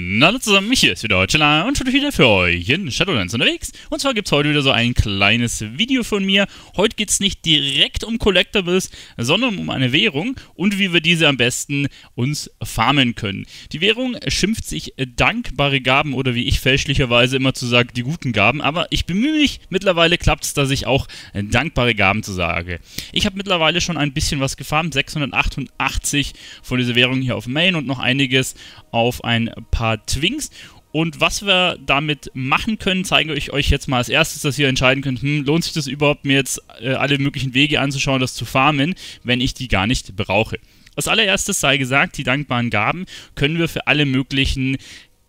Moin, alle zusammen, hier ist wieder Heuchela und schon wieder für euch in Shadowlands unterwegs. Und zwar gibt es heute wieder so ein kleines Video von mir. Heute geht es nicht direkt um Collectibles, sondern um eine Währung und wie wir diese am besten uns farmen können. Die Währung schimpft sich dankbare Gaben oder wie ich fälschlicherweise immer zu sagen, die guten Gaben. Aber ich bemühe mich, mittlerweile klappt es, dass ich auch dankbare Gaben zu sage. Ich habe mittlerweile schon ein bisschen was gefarmt, 688 von dieser Währung hier auf Main und noch einiges auf ein paar Twinks. Und was wir damit machen können, zeige ich euch jetzt mal als erstes, dass ihr entscheiden könnt, hm, lohnt sich das überhaupt, mir jetzt äh, alle möglichen Wege anzuschauen, das zu farmen, wenn ich die gar nicht brauche. Als allererstes sei gesagt, die dankbaren Gaben können wir für alle möglichen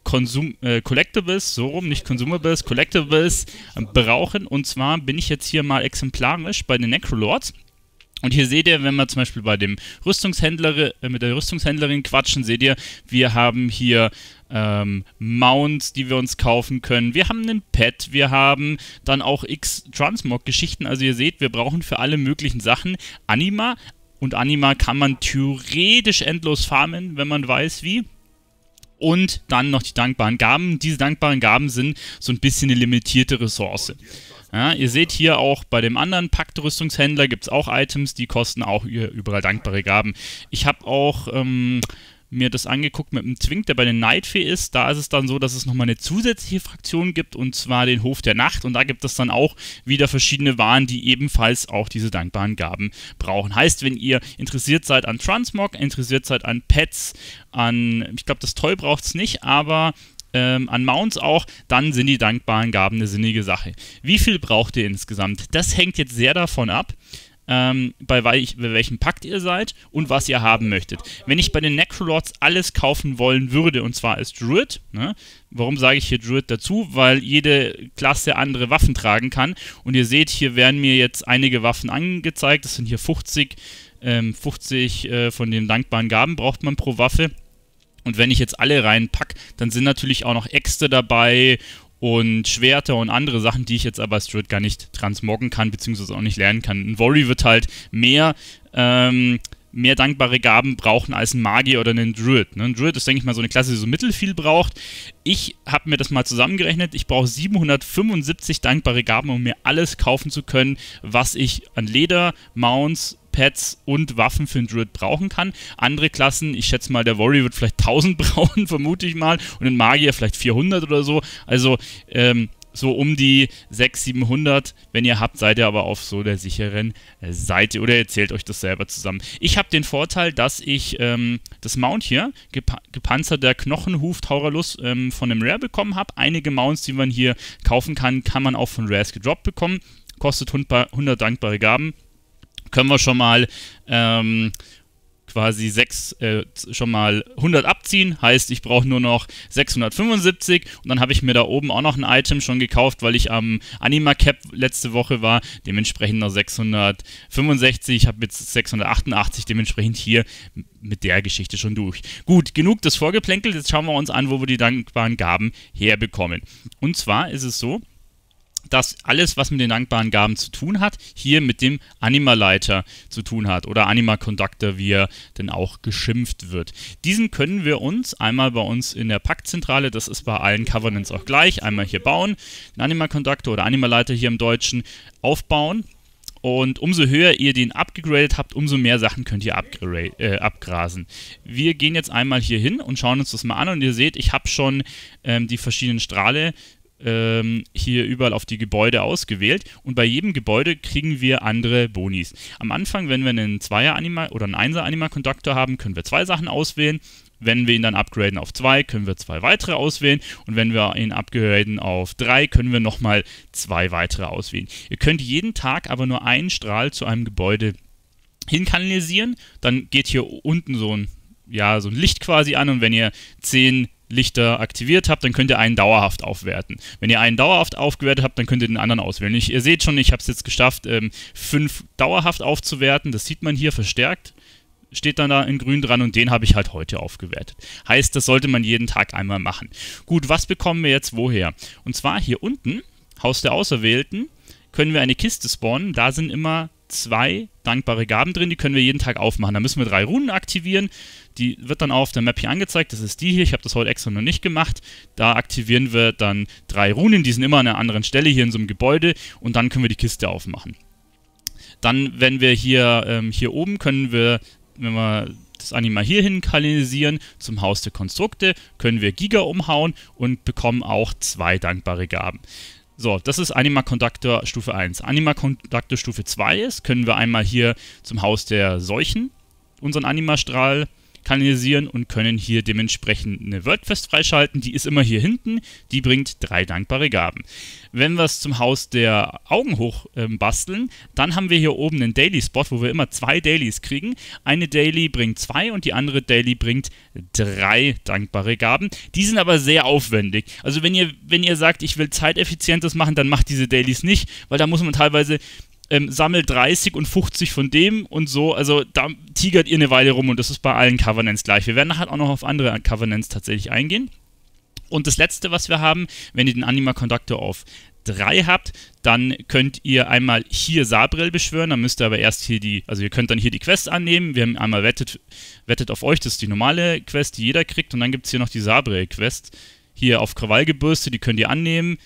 Konsum äh, Collectibles, so rum, nicht Consumables, Collectibles äh, brauchen. Und zwar bin ich jetzt hier mal exemplarisch bei den Necrolords. Und hier seht ihr, wenn wir zum Beispiel bei dem Rüstungshändler, äh, mit der Rüstungshändlerin quatschen, seht ihr, wir haben hier ähm, Mounts, die wir uns kaufen können. Wir haben einen Pet, wir haben dann auch x Transmog-Geschichten. Also ihr seht, wir brauchen für alle möglichen Sachen Anima. Und Anima kann man theoretisch endlos farmen, wenn man weiß wie und dann noch die dankbaren Gaben. Diese dankbaren Gaben sind so ein bisschen eine limitierte Ressource. Ja, ihr seht hier auch bei dem anderen Paktrüstungshändler gibt es auch Items, die kosten auch überall dankbare Gaben. Ich habe auch ähm, mir das angeguckt mit einem Twink, der bei den Nightfee ist. Da ist es dann so, dass es nochmal eine zusätzliche Fraktion gibt und zwar den Hof der Nacht. Und da gibt es dann auch wieder verschiedene Waren, die ebenfalls auch diese dankbaren Gaben brauchen. Heißt, wenn ihr interessiert seid an Transmog, interessiert seid an Pets, an, ich glaube, das Toll braucht es nicht, aber ähm, an Mounts auch, dann sind die dankbaren Gaben eine sinnige Sache. Wie viel braucht ihr insgesamt? Das hängt jetzt sehr davon ab, ähm, bei, weich, bei, welchem Pakt ihr seid und was ihr haben möchtet. Wenn ich bei den Necrolords alles kaufen wollen würde, und zwar als Druid, ne? warum sage ich hier Druid dazu? Weil jede Klasse andere Waffen tragen kann. Und ihr seht, hier werden mir jetzt einige Waffen angezeigt. Das sind hier 50, 50 ähm, äh, von den dankbaren Gaben braucht man pro Waffe. Und wenn ich jetzt alle reinpacke, dann sind natürlich auch noch Äxte dabei und Schwerter und andere Sachen, die ich jetzt aber Strat gar nicht transmoggen kann, beziehungsweise auch nicht lernen kann. Ein Worry wird halt mehr, ähm, mehr dankbare Gaben brauchen als ein Magier oder einen Druid. Ne? Ein Druid ist, denke ich mal, so eine Klasse, die so mittelfiel braucht. Ich habe mir das mal zusammengerechnet. Ich brauche 775 dankbare Gaben, um mir alles kaufen zu können, was ich an Leder, Mounts, Pads und Waffen für den Druid brauchen kann. Andere Klassen, ich schätze mal, der Warrior wird vielleicht 1000 brauchen, vermute ich mal, und ein Magier vielleicht 400 oder so. Also ähm, so um die 600, 700. Wenn ihr habt, seid ihr aber auf so der sicheren Seite oder ihr zählt euch das selber zusammen. Ich habe den Vorteil, dass ich ähm, das Mount hier, gep gepanzerter Knochenhuf Tauralus, ähm, von einem Rare bekommen habe. Einige Mounts, die man hier kaufen kann, kann man auch von Rares gedroppt bekommen. Kostet 100 dankbare Gaben können wir schon mal ähm, quasi 6 äh, schon mal 100 abziehen, heißt ich brauche nur noch 675 und dann habe ich mir da oben auch noch ein Item schon gekauft, weil ich am Anima Cap letzte Woche war, dementsprechend noch 665, ich habe jetzt 688, dementsprechend hier mit der Geschichte schon durch. Gut, genug das Vorgeplänkel. jetzt schauen wir uns an, wo wir die dankbaren Gaben herbekommen. Und zwar ist es so, dass alles, was mit den dankbaren Gaben zu tun hat, hier mit dem Anima-Leiter zu tun hat oder Anima-Conductor, wie er denn auch geschimpft wird. Diesen können wir uns einmal bei uns in der Paktzentrale, das ist bei allen Covenants auch gleich, einmal hier bauen, den Anima-Conductor oder Anima-Leiter hier im Deutschen aufbauen. Und umso höher ihr den abgegradet habt, umso mehr Sachen könnt ihr äh, abgrasen. Wir gehen jetzt einmal hier hin und schauen uns das mal an. Und ihr seht, ich habe schon ähm, die verschiedenen Strahle ähm, hier überall auf die Gebäude ausgewählt und bei jedem Gebäude kriegen wir andere Bonis. Am Anfang, wenn wir einen Zweier-Anima oder einen Einser-Anima-Konduktor haben, können wir zwei Sachen auswählen. Wenn wir ihn dann upgraden auf 2, können wir zwei weitere auswählen. Und wenn wir ihn upgraden auf 3, können wir nochmal zwei weitere auswählen. Ihr könnt jeden Tag aber nur einen Strahl zu einem Gebäude hinkanalisieren. Dann geht hier unten so ein, ja, so ein Licht quasi an. Und wenn ihr 10 Lichter aktiviert habt, dann könnt ihr einen dauerhaft aufwerten. Wenn ihr einen dauerhaft aufgewertet habt, dann könnt ihr den anderen auswählen. Ich, ihr seht schon, ich habe es jetzt geschafft, ähm, fünf dauerhaft aufzuwerten. Das sieht man hier verstärkt. Steht dann da in grün dran und den habe ich halt heute aufgewertet. Heißt, das sollte man jeden Tag einmal machen. Gut, was bekommen wir jetzt woher? Und zwar hier unten, Haus der Auserwählten, können wir eine Kiste spawnen. Da sind immer zwei dankbare Gaben drin, die können wir jeden Tag aufmachen. Da müssen wir drei Runen aktivieren. Die wird dann auch auf der Map hier angezeigt. Das ist die hier. Ich habe das heute extra noch nicht gemacht. Da aktivieren wir dann drei Runen. Die sind immer an einer anderen Stelle hier in so einem Gebäude. Und dann können wir die Kiste aufmachen. Dann, wenn wir hier, ähm, hier oben, können wir, wenn wir das Anima hierhin kanalisieren, zum Haus der Konstrukte, können wir Giga umhauen und bekommen auch zwei dankbare Gaben. So, das ist Anima Conductor Stufe 1. Anima Conductor Stufe 2 ist, können wir einmal hier zum Haus der Seuchen unseren Anima-Strahl kanalisieren und können hier dementsprechend eine WordFest freischalten. Die ist immer hier hinten, die bringt drei dankbare Gaben. Wenn wir es zum Haus der Augen hoch äh, basteln, dann haben wir hier oben einen Daily-Spot, wo wir immer zwei Dailies kriegen. Eine Daily bringt zwei und die andere Daily bringt drei dankbare Gaben. Die sind aber sehr aufwendig. Also wenn ihr, wenn ihr sagt, ich will zeiteffizientes machen, dann macht diese Dailies nicht, weil da muss man teilweise ähm, sammelt 30 und 50 von dem und so. Also da tigert ihr eine Weile rum und das ist bei allen Covenants gleich. Wir werden nachher auch noch auf andere Covenants tatsächlich eingehen. Und das letzte, was wir haben, wenn ihr den Anima Conductor auf 3 habt, dann könnt ihr einmal hier Sabrel beschwören, dann müsst ihr aber erst hier die, also ihr könnt dann hier die Quest annehmen, wir haben einmal wettet, wettet auf euch, das ist die normale Quest, die jeder kriegt und dann gibt es hier noch die Sabrel-Quest, hier auf Krawallgebürste, die könnt ihr annehmen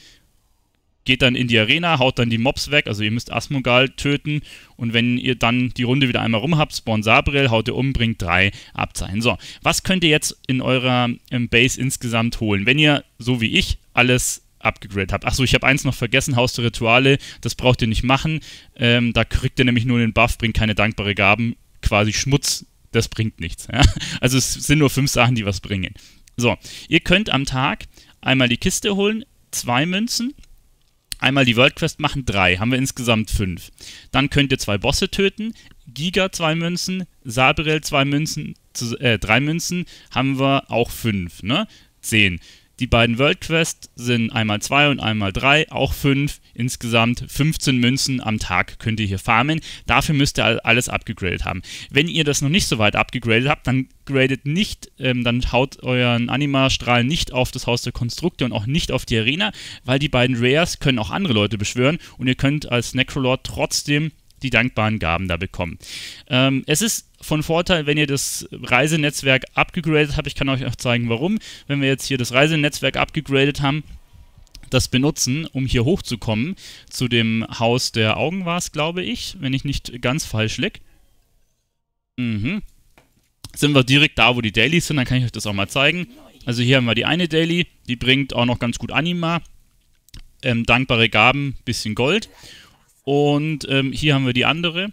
geht dann in die Arena, haut dann die Mobs weg, also ihr müsst Asmogal töten und wenn ihr dann die Runde wieder einmal rum habt, spawn Sabriel, haut ihr um, bringt drei Abzeichen. So, was könnt ihr jetzt in eurer ähm, Base insgesamt holen, wenn ihr, so wie ich, alles abgegradet habt. Achso, ich habe eins noch vergessen, Haus der Rituale, das braucht ihr nicht machen, ähm, da kriegt ihr nämlich nur den Buff, bringt keine dankbare Gaben, quasi Schmutz, das bringt nichts. Ja? Also es sind nur fünf Sachen, die was bringen. So, ihr könnt am Tag einmal die Kiste holen, zwei Münzen, einmal die Worldquest machen, drei. Haben wir insgesamt fünf. Dann könnt ihr zwei Bosse töten. Giga zwei Münzen, Sabriel zwei Münzen, äh, drei Münzen, haben wir auch fünf, ne? Zehn. Die beiden World Quest sind einmal 2 und einmal 3, auch 5. Insgesamt 15 Münzen am Tag könnt ihr hier farmen. Dafür müsst ihr alles abgegradet haben. Wenn ihr das noch nicht so weit abgegradet habt, dann gradet nicht, ähm, dann haut euren Anima-Strahl nicht auf das Haus der Konstrukte und auch nicht auf die Arena, weil die beiden Rares können auch andere Leute beschwören und ihr könnt als Necrolord trotzdem die dankbaren Gaben da bekommen. Ähm, es ist von Vorteil, wenn ihr das Reisenetzwerk abgegradet habt. Ich kann euch auch zeigen, warum. Wenn wir jetzt hier das Reisenetzwerk abgegradet haben, das benutzen, um hier hochzukommen zu dem Haus der Augen war es, glaube ich, wenn ich nicht ganz falsch lieg. Mhm. Sind wir direkt da, wo die Dailies sind, dann kann ich euch das auch mal zeigen. Also hier haben wir die eine Daily, die bringt auch noch ganz gut Anima, ähm, dankbare Gaben, bisschen Gold. Und ähm, hier haben wir die andere,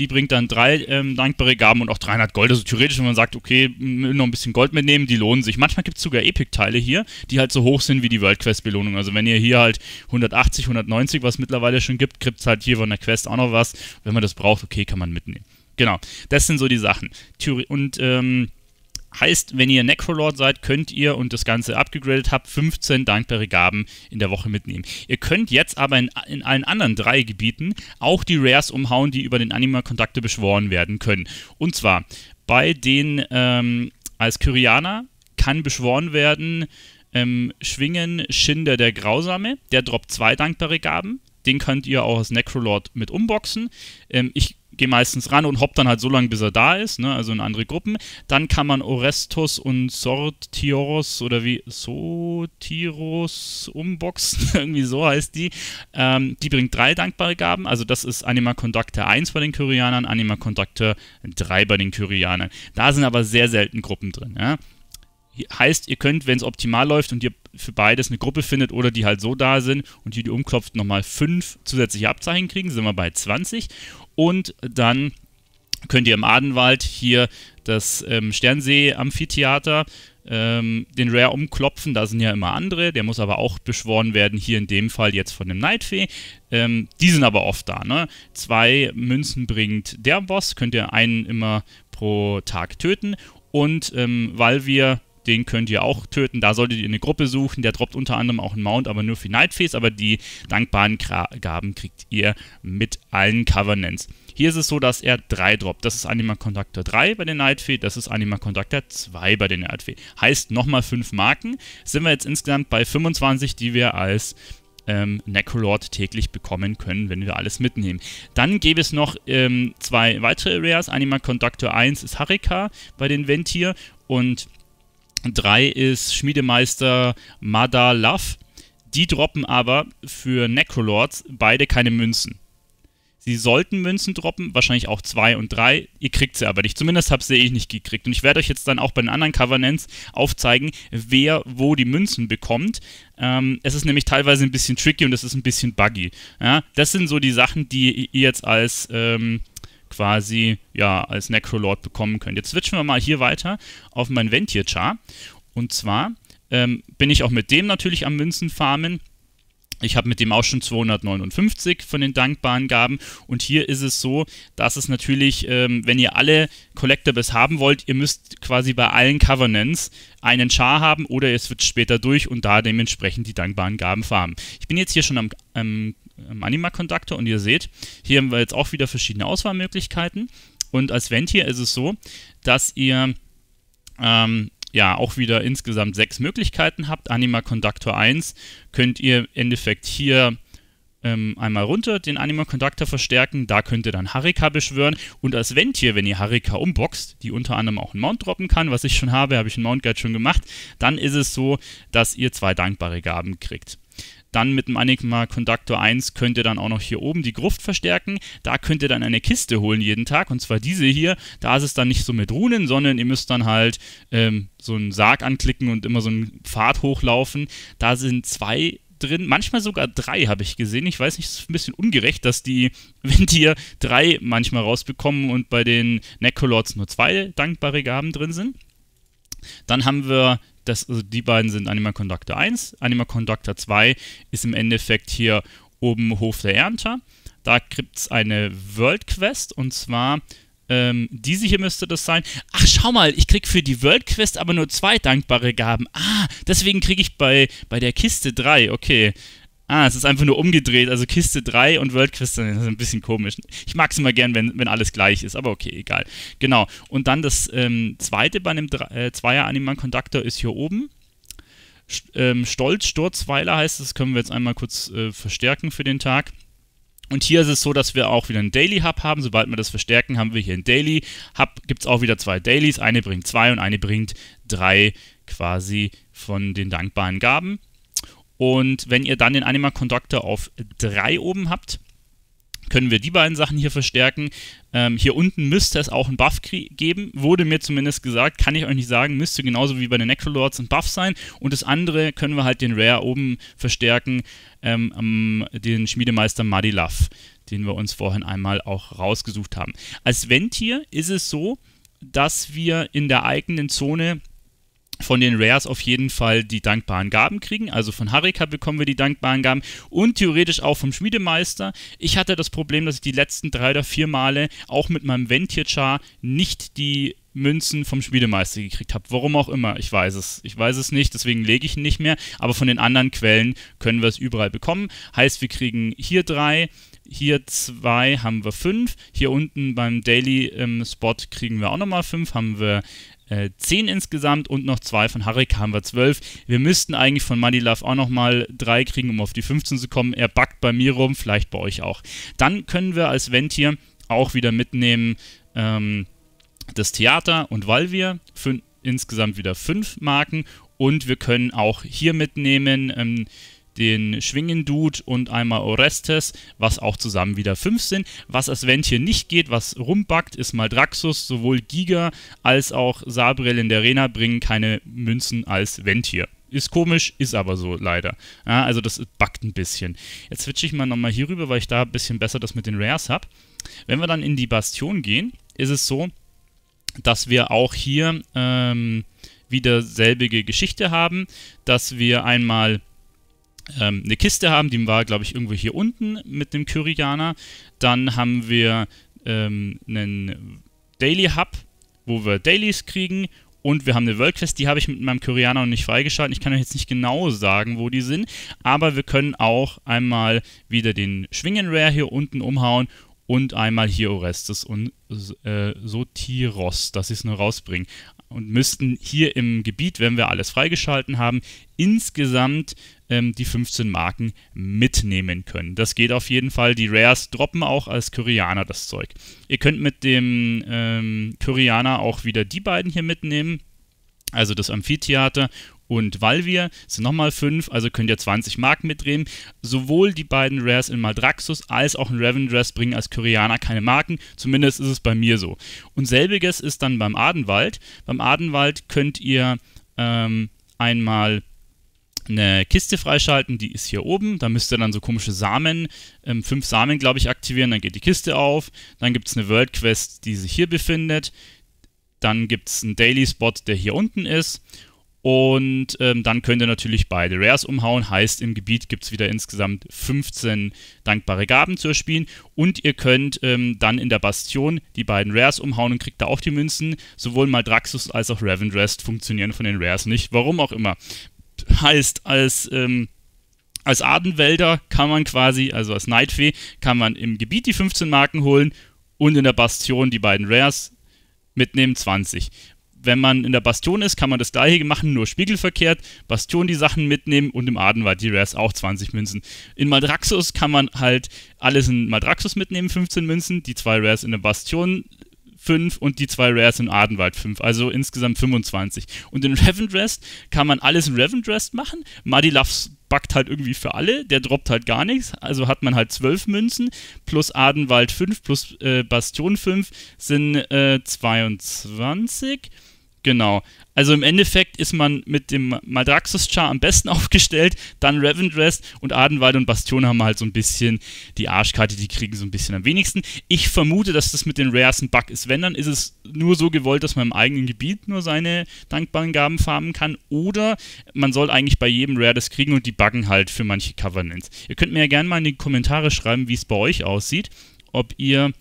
die bringt dann drei ähm, dankbare Gaben und auch 300 Gold. Also theoretisch, wenn man sagt, okay, noch ein bisschen Gold mitnehmen, die lohnen sich. Manchmal gibt es sogar Epic-Teile hier, die halt so hoch sind wie die World Quest-Belohnung. Also wenn ihr hier halt 180, 190, was mittlerweile schon gibt, kriegt es halt hier von der Quest auch noch was. Wenn man das braucht, okay, kann man mitnehmen. Genau, das sind so die Sachen. Und ähm, Heißt, wenn ihr Necrolord seid, könnt ihr und das Ganze abgegradet habt, 15 dankbare Gaben in der Woche mitnehmen. Ihr könnt jetzt aber in, in allen anderen drei Gebieten auch die Rares umhauen, die über den Anima-Kontakte beschworen werden können. Und zwar bei den ähm, als Kyrianer kann beschworen werden ähm, Schwingen Schinder der Grausame. Der droppt zwei dankbare Gaben. Den könnt ihr auch als Necrolord mit umboxen. Ähm, ich gehe meistens ran und hopp dann halt so lange, bis er da ist, ne? also in andere Gruppen. Dann kann man Orestos und Sortioros oder wie Sotiros umboxen, irgendwie so heißt die. Ähm, die bringt drei dankbare Gaben, also das ist Anima Conductor 1 bei den Kyrianern, Anima Conductor 3 bei den Kyrianern. Da sind aber sehr selten Gruppen drin. Ja? Heißt, ihr könnt, wenn es optimal läuft und ihr für beides eine Gruppe findet oder die halt so da sind und die, die umklopft, nochmal 5 zusätzliche Abzeichen kriegen, sind wir bei 20. Und dann könnt ihr im Adenwald hier das ähm, Sternsee-Amphitheater ähm, den Rare umklopfen. Da sind ja immer andere. Der muss aber auch beschworen werden. Hier in dem Fall jetzt von dem Nightfee. Ähm, die sind aber oft da. Ne? Zwei Münzen bringt der Boss. Könnt ihr einen immer pro Tag töten. Und ähm, weil wir den könnt ihr auch töten. Da solltet ihr eine Gruppe suchen. Der droppt unter anderem auch einen Mount, aber nur für Nightface. Aber die dankbaren Gra Gaben kriegt ihr mit allen Covenants. Hier ist es so, dass er 3 droppt. Das ist Anima Conductor 3 bei den Nightfee, das ist Anima Conductor 2 bei den Nightfee. Heißt nochmal 5 Marken. Sind wir jetzt insgesamt bei 25, die wir als ähm, Necrolord täglich bekommen können, wenn wir alles mitnehmen. Dann gäbe es noch ähm, zwei weitere Areas. Anima Conductor 1 ist Harika bei den Ventier. und 3 ist Schmiedemeister Mada Love. Die droppen aber für Necrolords beide keine Münzen. Sie sollten Münzen droppen, wahrscheinlich auch 2 und 3. Ihr kriegt sie aber nicht. Zumindest habe sie ich eh nicht gekriegt. Und ich werde euch jetzt dann auch bei den anderen Covenants aufzeigen, wer wo die Münzen bekommt. Ähm, es ist nämlich teilweise ein bisschen tricky und es ist ein bisschen buggy. Ja, das sind so die Sachen, die ihr jetzt als ähm, quasi ja, als Necrolord bekommen könnt. Jetzt switchen wir mal hier weiter auf mein ventier char Und zwar ähm, bin ich auch mit dem natürlich am Münzen farmen. Ich habe mit dem auch schon 259 von den dankbaren Gaben. Und hier ist es so, dass es natürlich, ähm, wenn ihr alle Collectibles haben wollt, ihr müsst quasi bei allen Covenants einen Char haben oder es wird später durch und da dementsprechend die dankbaren Gaben farmen. Ich bin jetzt hier schon am, ähm, am Anima-Conductor und ihr seht, hier haben wir jetzt auch wieder verschiedene Auswahlmöglichkeiten. Und als Vent hier ist es so, dass ihr ähm, ja auch wieder insgesamt sechs Möglichkeiten habt. Anima Conductor 1 könnt ihr im Endeffekt hier ähm, einmal runter den Anima Conductor verstärken. Da könnt ihr dann Harika beschwören. Und als Ventier, wenn ihr Harika umboxt, die unter anderem auch einen Mount droppen kann, was ich schon habe, habe ich einen Mount Guide schon gemacht, dann ist es so, dass ihr zwei dankbare Gaben kriegt. Dann mit dem Anigma Conductor 1 könnt ihr dann auch noch hier oben die Gruft verstärken. Da könnt ihr dann eine Kiste holen jeden Tag und zwar diese hier. Da ist es dann nicht so mit Runen, sondern ihr müsst dann halt ähm, so einen Sarg anklicken und immer so einen Pfad hochlaufen. Da sind zwei drin, manchmal sogar drei habe ich gesehen. Ich weiß nicht, es ist ein bisschen ungerecht, dass die Ventier drei manchmal rausbekommen und bei den Necrolots nur zwei dankbare Gaben drin sind. Dann haben wir das, also die beiden sind Anima Conductor 1. Anima Conductor 2 ist im Endeffekt hier oben Hof der Ernte. Da gibt es eine World Quest und zwar ähm, diese hier müsste das sein. Ach, schau mal, ich kriege für die World Quest aber nur zwei dankbare Gaben. Ah, deswegen kriege ich bei, bei der Kiste drei. Okay, Ah, es ist einfach nur umgedreht, also Kiste 3 und World Crystal, das ist ein bisschen komisch. Ich mag es immer gern, wenn, wenn alles gleich ist, aber okay, egal. Genau, und dann das ähm, zweite bei einem äh, Zweier-Animan-Conductor ist hier oben. ähm, Stolz, Sturzweiler heißt es, können wir jetzt einmal kurz äh, verstärken für den Tag. Und hier ist es so, dass wir auch wieder einen Daily Hub haben. Sobald wir das verstärken, haben wir hier einen Daily Hub. Gibt es auch wieder zwei Dailies. Eine bringt zwei und eine bringt drei quasi von den dankbaren Gaben. Und wenn ihr dann den Anima Conductor auf 3 oben habt, können wir die beiden Sachen hier verstärken. Ähm, hier unten müsste es auch einen Buff geben, wurde mir zumindest gesagt, kann ich euch nicht sagen, müsste genauso wie bei den Necrolords ein Buff sein. Und das andere können wir halt den Rare oben verstärken, ähm, den Schmiedemeister Muddy Love, den wir uns vorhin einmal auch rausgesucht haben. Als Vent hier ist es so, dass wir in der eigenen Zone von den Rares auf jeden Fall die dankbaren Gaben kriegen. Also von Harika bekommen wir die dankbaren Gaben und theoretisch auch vom Schmiedemeister. Ich hatte das Problem, dass ich die letzten drei oder vier Male auch mit meinem Ventier-Char nicht die Münzen vom Schmiedemeister gekriegt habe. Warum auch immer, ich weiß es. Ich weiß es nicht, deswegen lege ich ihn nicht mehr. Aber von den anderen Quellen können wir es überall bekommen. Heißt, wir kriegen hier drei, hier zwei haben wir fünf. Hier unten beim Daily ähm, Spot kriegen wir auch nochmal fünf. Haben wir 10 äh, insgesamt und noch 2 von Harik haben wir 12. Wir müssten eigentlich von Money Love auch nochmal 3 kriegen, um auf die 15 zu kommen. Er backt bei mir rum, vielleicht bei euch auch. Dann können wir als Vent hier auch wieder mitnehmen ähm, das Theater und Valvir. Für insgesamt wieder 5 Marken. Und wir können auch hier mitnehmen ähm, den Schwingendude und einmal Orestes, was auch zusammen wieder 5 sind. Was als Vent hier nicht geht, was rumbackt, ist Maldraxus. Sowohl Giga als auch Sabriel in der Arena bringen keine Münzen als Vent hier. Ist komisch, ist aber so leider. Ja, also das backt ein bisschen. Jetzt switche ich mal nochmal hier rüber, weil ich da ein bisschen besser das mit den Rares habe. Wenn wir dann in die Bastion gehen, ist es so, dass wir auch hier ähm, wieder selbige Geschichte haben, dass wir einmal ähm, eine Kiste haben, die war, glaube ich, irgendwo hier unten mit dem Kyrianer. Dann haben wir ähm, einen Daily Hub, wo wir Dailies kriegen. Und wir haben eine World Quest, die habe ich mit meinem Kyrianer noch nicht freigeschaltet. Ich kann euch jetzt nicht genau sagen, wo die sind. Aber wir können auch einmal wieder den Schwingen Rare hier unten umhauen und einmal hier Orestes und äh, Sotiros, dass ich es nur rausbringe und müssten hier im Gebiet, wenn wir alles freigeschalten haben, insgesamt ähm, die 15 Marken mitnehmen können. Das geht auf jeden Fall. Die Rares droppen auch als Koreaner das Zeug. Ihr könnt mit dem ähm, Koreaner auch wieder die beiden hier mitnehmen. Also das Amphitheater und Valvir sind nochmal 5, also könnt ihr 20 Mark mitnehmen. Sowohl die beiden Rares in Maldraxxus als auch in Revendress bringen als Koreaner keine Marken, zumindest ist es bei mir so. Und selbiges ist dann beim Adenwald. Beim Adenwald könnt ihr ähm, einmal eine Kiste freischalten, die ist hier oben. Da müsst ihr dann so komische Samen, ähm, fünf Samen, glaube ich, aktivieren. Dann geht die Kiste auf. Dann gibt es eine World Quest, die sich hier befindet. Dann gibt es einen Daily Spot, der hier unten ist. Und ähm, dann könnt ihr natürlich beide Rares umhauen. Heißt, im Gebiet gibt es wieder insgesamt 15 dankbare Gaben zu erspielen. Und ihr könnt ähm, dann in der Bastion die beiden Rares umhauen und kriegt da auch die Münzen. Sowohl mal als auch Ravendrest funktionieren von den Rares nicht. Warum auch immer. Heißt, als. Ähm, als Adenwälder kann man quasi, also als Nightfee, kann man im Gebiet die 15 Marken holen und in der Bastion die beiden Rares mitnehmen 20 wenn man in der Bastion ist, kann man das gleiche machen, nur spiegelverkehrt, Bastion die Sachen mitnehmen und im Adenwald die Rares auch 20 Münzen. In Madraxus kann man halt alles in Madraxus mitnehmen, 15 Münzen, die zwei Rares in der Bastion 5 und die zwei Rares in Adenwald 5, also insgesamt 25. Und in Revendrest kann man alles in Revendrest machen. Muddy Loves backt halt irgendwie für alle, der droppt halt gar nichts, also hat man halt 12 Münzen plus Adenwald 5 plus äh, Bastion 5 sind äh, 22. Genau. Also im Endeffekt ist man mit dem maldraxus char am besten aufgestellt, dann Revendrest und Adenwald und Bastion haben halt so ein bisschen die Arschkarte, die kriegen so ein bisschen am wenigsten. Ich vermute, dass das mit den Rares ein Bug ist. Wenn, dann ist es nur so gewollt, dass man im eigenen Gebiet nur seine dankbaren Gaben farmen kann oder man soll eigentlich bei jedem Rare das kriegen und die buggen halt für manche Covenants. Ihr könnt mir ja gerne mal in die Kommentare schreiben, wie es bei euch aussieht, ob ihr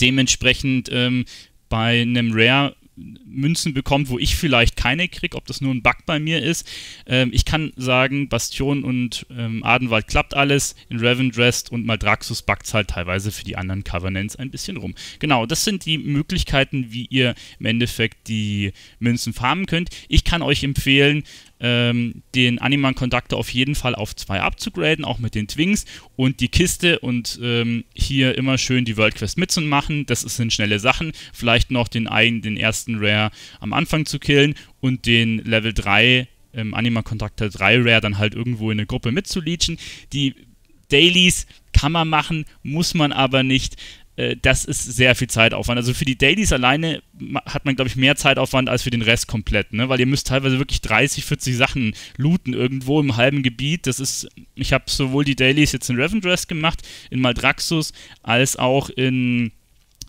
dementsprechend ähm, bei einem Rare Münzen bekommt, wo ich vielleicht keine kriege, ob das nur ein Bug bei mir ist. Ähm, ich kann sagen, Bastion und ähm, Adenwald klappt alles, in Revendrest und Maldraxus buggt halt teilweise für die anderen Covenants ein bisschen rum. Genau, das sind die Möglichkeiten, wie ihr im Endeffekt die Münzen farmen könnt. Ich kann euch empfehlen, ähm, den Animan-Kontaktor auf jeden Fall auf 2 abzugraden, auch mit den Twings und die Kiste und ähm, hier immer schön die World Quest mitzumachen. Das sind schnelle Sachen. Vielleicht noch den, einen, den ersten Rare am Anfang zu killen und den Level 3 ähm, Anima-Kontaktor 3 Rare dann halt irgendwo in eine Gruppe mitzuleachen. Die Dailies kann man machen, muss man aber nicht. Äh, das ist sehr viel Zeitaufwand. Also für die Dailies alleine hat man, glaube ich, mehr Zeitaufwand als für den Rest komplett, ne? weil ihr müsst teilweise wirklich 30, 40 Sachen looten irgendwo im halben Gebiet. Das ist, ich habe sowohl die Dailies jetzt in Revendress gemacht, in Maldraxxus, als auch in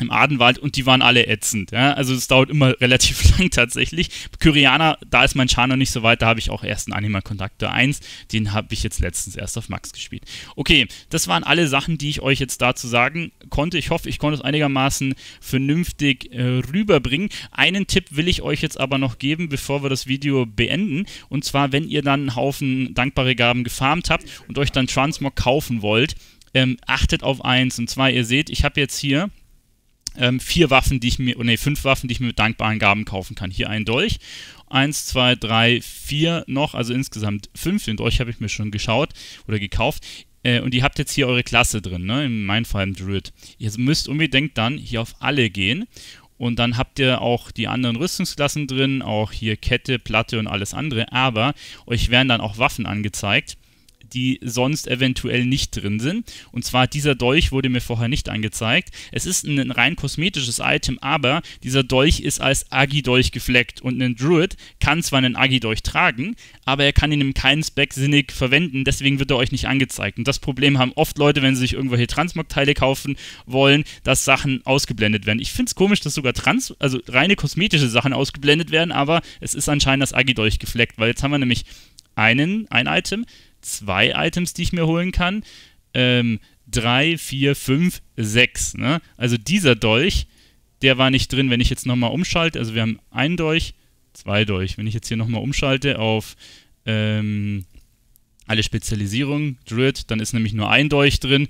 im Adenwald und die waren alle ätzend. Ja? Also es dauert immer relativ lang tatsächlich. Kyriana, da ist mein Char noch nicht so weit, da habe ich auch erst einen Anima Kontakte 1, den habe ich jetzt letztens erst auf Max gespielt. Okay, das waren alle Sachen, die ich euch jetzt dazu sagen konnte. Ich hoffe, ich konnte es einigermaßen vernünftig äh, rüberbringen. Einen Tipp will ich euch jetzt aber noch geben, bevor wir das Video beenden. Und zwar, wenn ihr dann einen Haufen dankbare Gaben gefarmt habt und euch dann Transmog kaufen wollt, ähm, achtet auf eins. Und zwar, ihr seht, ich habe jetzt hier ähm, vier Waffen, die ich mir, nee, fünf Waffen, die ich mir mit dankbaren Gaben kaufen kann. Hier ein Dolch. Eins, zwei, drei, vier noch, also insgesamt fünf. Den Dolch habe ich mir schon geschaut oder gekauft. Äh, und ihr habt jetzt hier eure Klasse drin, ne? In meinem Fall im Druid. Ihr müsst unbedingt dann hier auf alle gehen. Und dann habt ihr auch die anderen Rüstungsklassen drin, auch hier Kette, Platte und alles andere. Aber euch werden dann auch Waffen angezeigt die sonst eventuell nicht drin sind. Und zwar dieser Dolch wurde mir vorher nicht angezeigt. Es ist ein rein kosmetisches Item, aber dieser Dolch ist als Agi-Dolch gefleckt und ein Druid kann zwar einen Agi-Dolch tragen, aber er kann ihn im keinen Speck sinnig verwenden, deswegen wird er euch nicht angezeigt. Und das Problem haben oft Leute, wenn sie sich irgendwelche Transmog-Teile kaufen wollen, dass Sachen ausgeblendet werden. Ich finde es komisch, dass sogar trans, also reine kosmetische Sachen ausgeblendet werden, aber es ist anscheinend das Agi-Dolch gefleckt, weil jetzt haben wir nämlich einen, ein Item, zwei Items, die ich mir holen kann. Ähm, drei, vier, fünf, sechs. Ne? Also dieser Dolch, der war nicht drin. Wenn ich jetzt nochmal umschalte, also wir haben einen Dolch, zwei Dolch. Wenn ich jetzt hier nochmal umschalte auf ähm, alle Spezialisierungen, Druid, dann ist nämlich nur ein Dolch drin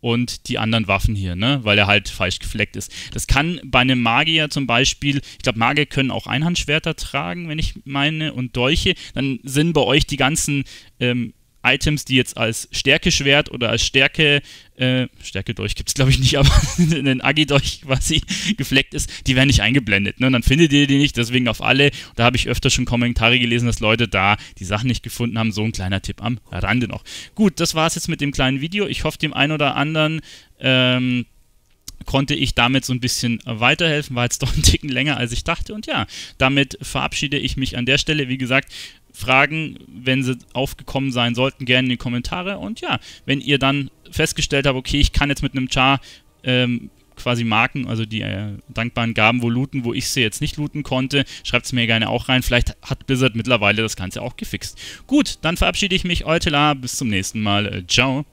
und die anderen Waffen hier, ne? weil er halt falsch gefleckt ist. Das kann bei einem Magier zum Beispiel, ich glaube, Magier können auch Einhandschwerter tragen, wenn ich meine, und Dolche. Dann sind bei euch die ganzen ähm, Items, die jetzt als Stärke-Schwert oder als Stärke, äh, Stärke-Dolch gibt es glaube ich nicht, aber einen Agi-Dolch quasi gefleckt ist, die werden nicht eingeblendet. Ne? Und dann findet ihr die nicht, deswegen auf alle. Da habe ich öfter schon Kommentare gelesen, dass Leute da die Sachen nicht gefunden haben. So ein kleiner Tipp am Rande noch. Gut, das war es jetzt mit dem kleinen Video. Ich hoffe, dem einen oder anderen ähm, konnte ich damit so ein bisschen weiterhelfen, war jetzt doch ein Ticken länger, als ich dachte. Und ja, damit verabschiede ich mich an der Stelle. Wie gesagt, Fragen, wenn sie aufgekommen sein sollten, gerne in die Kommentare. Und ja, wenn ihr dann festgestellt habt, okay, ich kann jetzt mit einem Char ähm, quasi Marken, also die äh, dankbaren Gaben, wo looten, wo ich sie jetzt nicht looten konnte, schreibt es mir gerne auch rein. Vielleicht hat Blizzard mittlerweile das Ganze auch gefixt. Gut, dann verabschiede ich mich, Eutela, bis zum nächsten Mal. Äh, ciao.